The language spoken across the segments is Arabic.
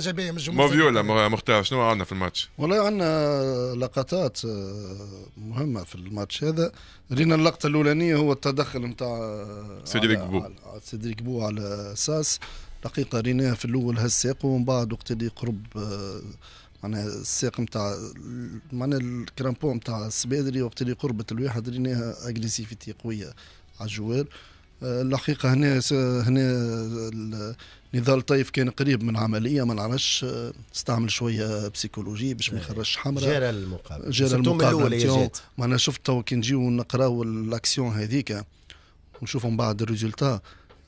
ايجابيه من الجمهور مختار شنو عندنا في الماتش؟ والله عندنا لقطات آه، مهمه في الماتش هذا رينا اللقطه الاولانيه هو التدخل نتاع آه، سيدريك بو سيدريك بو على اساس دقيقه ريناها في الاول هالساق ومن بعد وقت اللي قرب آه، معناها الساق نتاع معناها الكرامبو نتاع السبادري وقت اللي قربت الواحد ريناها اجريسيفيتي قويه على الجوال الحقيقه هنا هنا نضال طيف كان قريب من عمليه ما نعرفش استعمل شويه بسيكولوجي باش ما إيه. يخرجش حمراء جرى المقابل جرى المقابل ما انا شفت تو كي نجيو نقراو الاكسيون هذيك ونشوفوا من بعد الريزولتا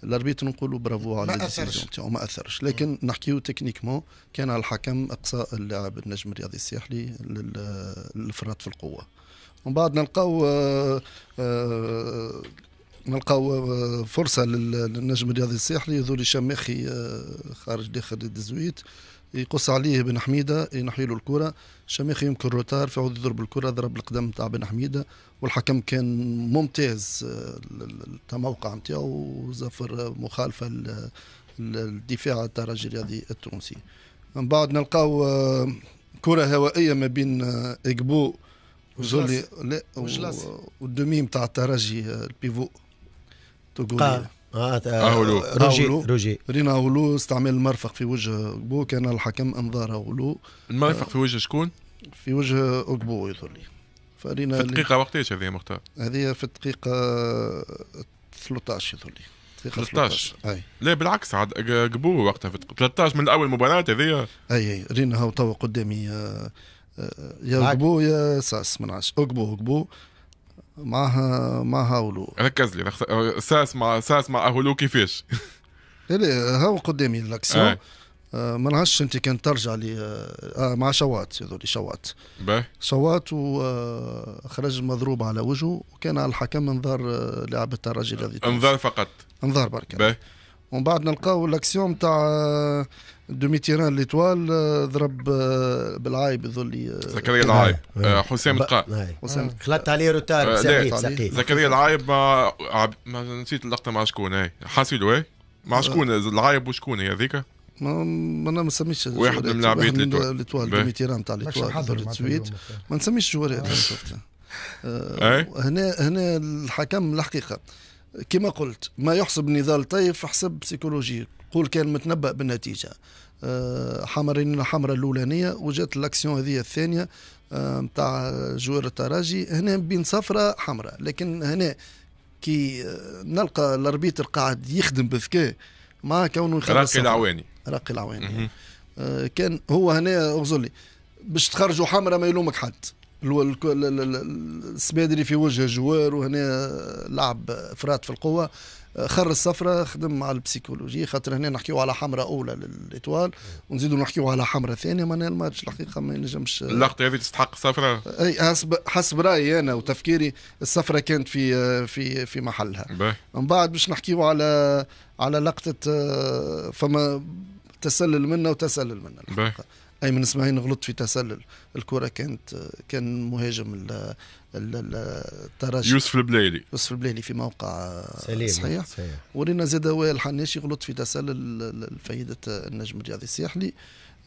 الاربيت نقولوا برافو على ما اثرش ما اثرش لكن إيه. نحكيو تكنيكمون كان على الحكم اقصاء اللاعب النجم الرياضي الساحلي للافراط في القوه ومن بعد نلقاو آه، آه، نلقاو آه، فرصه للنجم الرياضي الساحلي ذو الشماخي آه، خارج داخل الدزويت يقص عليه بن حميده ينحي له الكره الشماخي يمكن روتار في عود يضرب الكره ضرب القدم تاع بن حميده والحكم كان ممتاز التموقع آه، نتاعو وزفر مخالفه للدفاع تاع الرياضي التونسي من بعد نلقاو كره هوائيه ما بين اجبو وجلاس لا والدوميم تاع الترجي البيفو إيه؟ اه روجي روجي رينا اولو استعمل المرفق في وجه اوكبو كان الحكم انظار اولو المرفق في وجه شكون؟ في وجه اوكبو يظهر لي فرينا في الدقيقة وقتاش هذه مختار؟ هذه في الدقيقة 13 يظهر لي 13 اي لا بالعكس عاد قبو وقتها في 13 من اول مباراة هذه اي اي رينا هو توا قدامي آه، آه، يا قبو يا ساس من عش قبو قبو معها مع هاولو ركز لي ساس مع ساس مع هولو كيفاش؟ لا هاو قدامي الاكسيون آه. آه ما نعرفش انت كان ترجع لي آه, آه، مع شوات هذول شوات باهي شوات وخرج آه، مضروب على وجهه وكان على الحكم انذار لعبة الرجل الذي انذار فقط انذار برك باهي ومن بعد نلقاو الاكسيوم تاع آه، دومي تيران ليتوال آه، ضرب آه، بالعايب يظل لي زكريا العايب حسام تقا حسام خلطت عليه روتار زكريا العايب ما ما نسيت اللقطه مع شكون هاي حاسيلو هاي مع شكون العايب وشكون هي هذيك ما ما انا ما نسميش واحد من لاعبين ليتوال دومي تيران تاع ليتوال ما نسميش الجوار هذا إيه؟ هنا هنا الحكم الحقيقه كما قلت ما يحسب نضال طيف حسب سيكولوجي قول كان متنبأ بالنتيجة آه، حمرين الحمرة الأولانية وجات الأكسيون هذه الثانية نتاع آه، جوار التراجي هنا بين صفرة حمراء لكن هنا كي آه، نلقى الاربيتر قاعد يخدم بذكاء مع كونه يخلص راقي العواني راقي العواني كان هو هنا اغزلي باش تخرجوا حمراء ما يلومك حد السبادري في وجه جوار وهنا لعب افراط في القوه خر الصفرة خدم مع البسيكولوجي خاطر هنا نحكيو على حمرة أولى للإطوال ونزيدو نحكيو على حمرة ثانية معناها الماتش الحقيقة ما ينجمش اللقطة هذه تستحق الصفرة؟ أي حسب حسب رأيي أنا وتفكيري الصفرة كانت في في في محلها. من بعد باش نحكيو على على لقطة آه، فما تسلل منا وتسلل منا الحقيقة. بي. ايمن اسماعيل غلط في تسلل الكره كانت كان مهاجم الترجي يوسف البلايلي يوسف البلايلي في موقع سليم. صحيح, صحيح. ورينا زاد وائل حناشي غلط في تسلل فايده النجم الرياضي الساحلي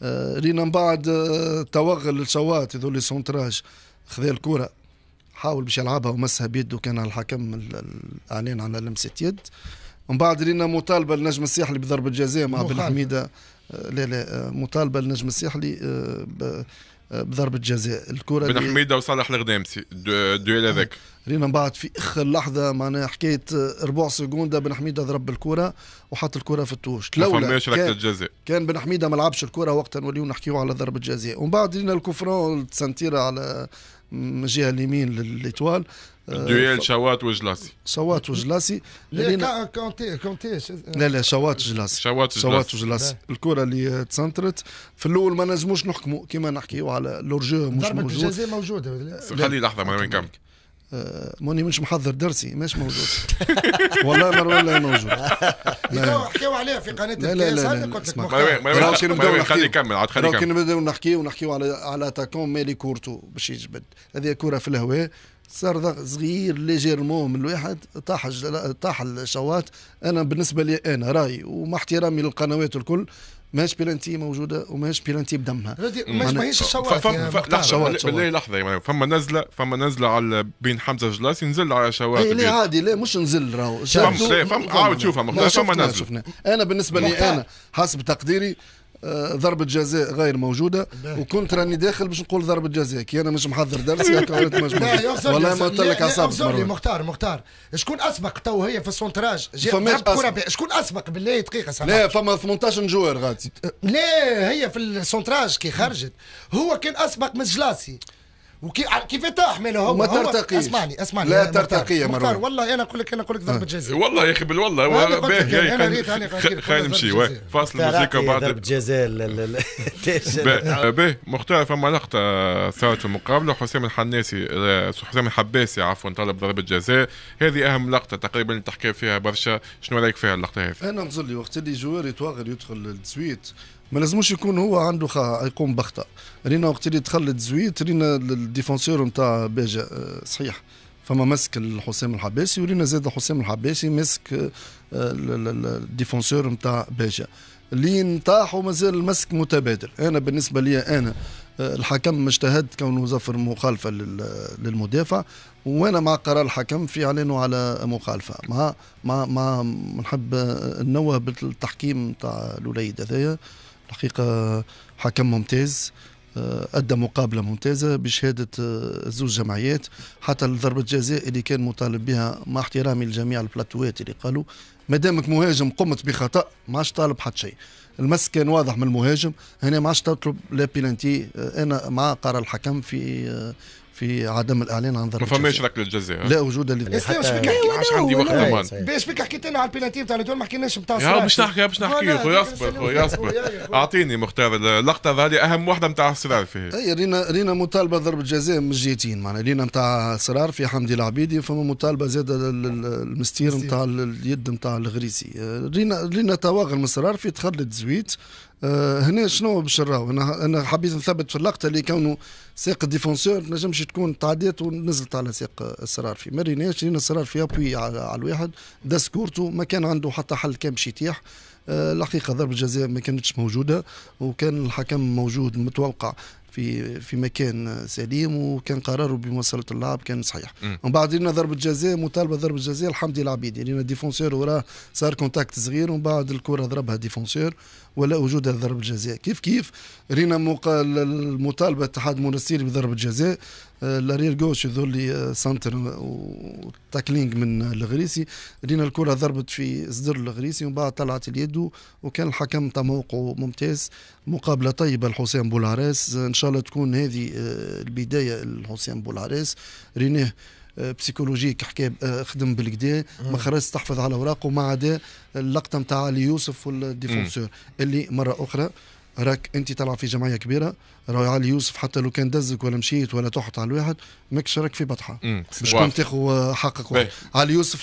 آه، رينا من بعد آه، توغل الشواط هذول لي سونتراج خذا الكره حاول باش يلعبها ومسها بيده كان الحكم الاعلان على لمسه يد من بعد رينا مطالبه النجم الساحلي بضربه الجزاء مع بن حميده آه، لا لا آه، مطالبه للنجم الساحلي آه، بضربه جزاء الكره بن حميده وصالح الغدامسي الدويل هذاك رينا من بعد في اخر لحظه معناها حكايه ربع سكونده بن حميده ضرب الكره وحط الكره في التوش لولا كان, جزاء. كان بن حميده ما لعبش الكره وقتا نوليو نحكيو على ضربه جزاء ومن بعد رينا الكفران التسنتيره على من الجهه اليمين للإتوال آه، دويل شوات وجلاسي شوات وجلاسي لا كونتي كونتي لا لا شوات وجلاسي شوات شوات وجلاسي الكره اللي تسنترت في الاول ما نجموش نحكموا كما نحكيو على لورجو مش موجود ضربه الجزاء موجوده خلي لحظه ما نكمل آه، موني مش محضر درسي مش موجود والله مروان لا موجود حكيو عليه في قناه لا لا لا, لا قلت لك مروان خلي يكمل عاد خلي يكمل نبداو نحكيو نحكيو على على اتاكون مالي كورتو باش يجبد هذه كره في الهواء صار ضغط صغير ليجيرمون من الواحد طاح طاح الشواط انا بالنسبه لي انا رايي ومع احترامي للقنوات الكل ماهيش بيلانتي موجوده وماهيش بيلانتي بدمها ماهيش ماهيش لحظه لا لحظه يعني فما نزله فما نزله على بين حمزه جلاسي نزل على شواط إيه، لا عادي لا مش نزل راهو فما عاود شوفها فما نزله انا بالنسبه لي انا حسب تقديري آه، ضربة جزاء غير موجودة وكنت راني داخل باش نقول ضربة جزاء كي أنا مش محضر درسي والله ما قلت لك عصابة مختار مختار شكون أسبق تو هي في السونتراج شكون أسبق بالله دقيقة سامح لا فما 18 جوار غادي لا هي في السونتراج كي خرجت هو كان أسبق من جلاسي وكيف تحمله هو ما ترتقيش اسمعني اسمعني لا ترتقي يا مروان والله انا اقول لك انا اقول لك ضربه جزاء والله يا اخي بالوالله باهي انا يعني خلينا نمشي فاصل الموسيقى بعد ضربه جزاء باهي مختار فما لقطه صارت في المقابله حسام الحناسي آه، حسام الحباسي عفوا طلب ضربه جزاء هذه اهم لقطه تقريبا تحكي فيها برشا شنو رايك فيها اللقطه هذه؟ انا نظن وقت اللي جوار يتوغل يدخل للتسويت ما لازموش يكون هو عنده خا يقوم بخطا رينا وقت اللي دخل الزويت رينا الديفونسور نتاع باجا آه، صحيح فما مسك الحسام الحباسي ورينا زاد حسام الحباسي مسك آه، الديفونسور نتاع باجا اللي نطاح ومازال المسك متبادل انا بالنسبه لي انا آه، الحكم اجتهد كونه زفر مخالفه للمدافع وانا مع قرار الحكم في اعلانه على مخالفه مع مع مع نحب ننوه بالتحكيم تاع الوليد هذايا الحقيقه حكم ممتاز آه، ادى مقابله ممتازه بشهاده آه، زوج جمعيات حتى ضربه جزاء اللي كان مطالب بها مع احترامي لجميع البلاتوات اللي قالوا ما دامك مهاجم قمت بخطا ما عادش طالب حتى شيء المس كان واضح من المهاجم هنا ما عادش تطلب لا بيلانتي آه، انا مع قرار الحكم في في عدم الاعلان عن ضربه ما فماش ركله جزاء لا وجود للاسلام باش بك حكيت عندي وقت امان باش بك حكيت انا على البيناتي نتاع ليتوال ما حكيناش نتاع الصراحه باش نحكي باش نحكي خويا اصبر خويا اصبر اعطيني مختار اللقطه هذه اهم وحده نتاع الصراع فيها اي رينا رينا مطالبه ضربه جزاء من الجهتين معناها رينا نتاع صرار في حمدي العبيدي فما مطالبه زاده المستير نتاع اليد نتاع الغريسي آه، رينا رينا تواغل من صرار في تخلد زويت آه، هنا شنو باش نراو انا حبيت نثبت في اللقطه اللي كونه ساق ديفونسور نجمش تكون تعديت ونزلت على ساق اسرار في مريناش لان السرار اسرار ابوي على الواحد داس كورتو ما كان عنده حتى حل كان باش يتيح آه، الحقيقه ضربه جزاء ما كانتش موجوده وكان الحكم موجود متوقع في في مكان سليم وكان قراره بمواصله اللعب كان صحيح ومن بعد لنا ضربه جزاء مطالبه ضربه جزاء الحمد لله عبيد لنا ديفونسور وراه صار كونتاكت صغير ومن بعد الكره ضربها ديفونسور ولا وجودها ضربة جزاء كيف كيف رينا المطالبة اتحاد منستيري بضربة جزاء آه، لارير جوش يظهر لي آه، سنتر وتاكلينج من الغريسي رينا الكره ضربت في صدر الغريسي ومن بعد طلعت اليد وكان الحكم تموقع ممتاز مقابله طيبه لحسام بولعراس ان شاء الله تكون هذه آه، البدايه لحسام بولعراس ريناه بسيكولوجيك حكى آه، خدم بالكدا ما خرجش تحفظ على اوراقه ما عدا اللقطه نتاع علي يوسف والديفونسور اللي مره اخرى راك انت تلعب في جمعيه كبيره راهو علي يوسف حتى لو كان دزك ولا مشيت ولا تحط على الواحد ماكش راك في بطحه باش كنت تاخذ حقك علي يوسف